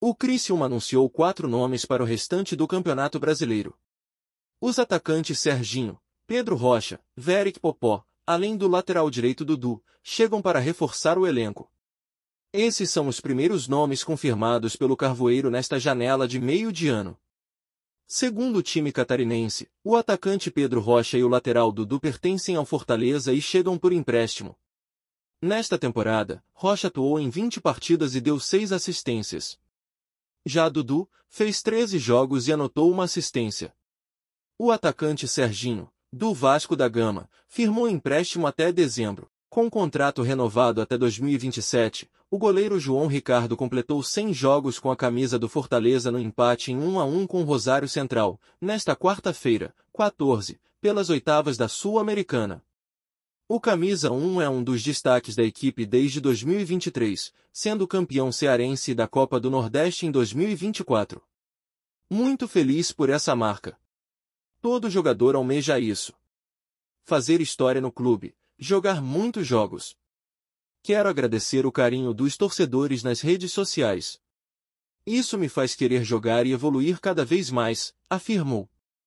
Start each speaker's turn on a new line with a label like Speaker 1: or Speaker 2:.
Speaker 1: O Criciúma anunciou quatro nomes para o restante do Campeonato Brasileiro. Os atacantes Serginho, Pedro Rocha, Veric Popó, além do lateral direito Dudu, chegam para reforçar o elenco. Esses são os primeiros nomes confirmados pelo Carvoeiro nesta janela de meio de ano. Segundo o time catarinense, o atacante Pedro Rocha e o lateral Dudu pertencem ao Fortaleza e chegam por empréstimo. Nesta temporada, Rocha atuou em 20 partidas e deu 6 assistências, já Dudu fez 13 jogos e anotou uma assistência. O atacante Serginho, do Vasco da Gama, firmou empréstimo até dezembro. Com contrato renovado até 2027, o goleiro João Ricardo completou 100 jogos com a camisa do Fortaleza no empate em 1 a 1 com o Rosário Central, nesta quarta-feira, 14, pelas oitavas da Sul-Americana. O Camisa 1 é um dos destaques da equipe desde 2023, sendo campeão cearense da Copa do Nordeste em 2024. Muito feliz por essa marca. Todo jogador almeja isso. Fazer história no clube, jogar muitos jogos. Quero agradecer o carinho dos torcedores nas redes sociais. Isso me faz querer jogar e evoluir cada vez mais, afirmou.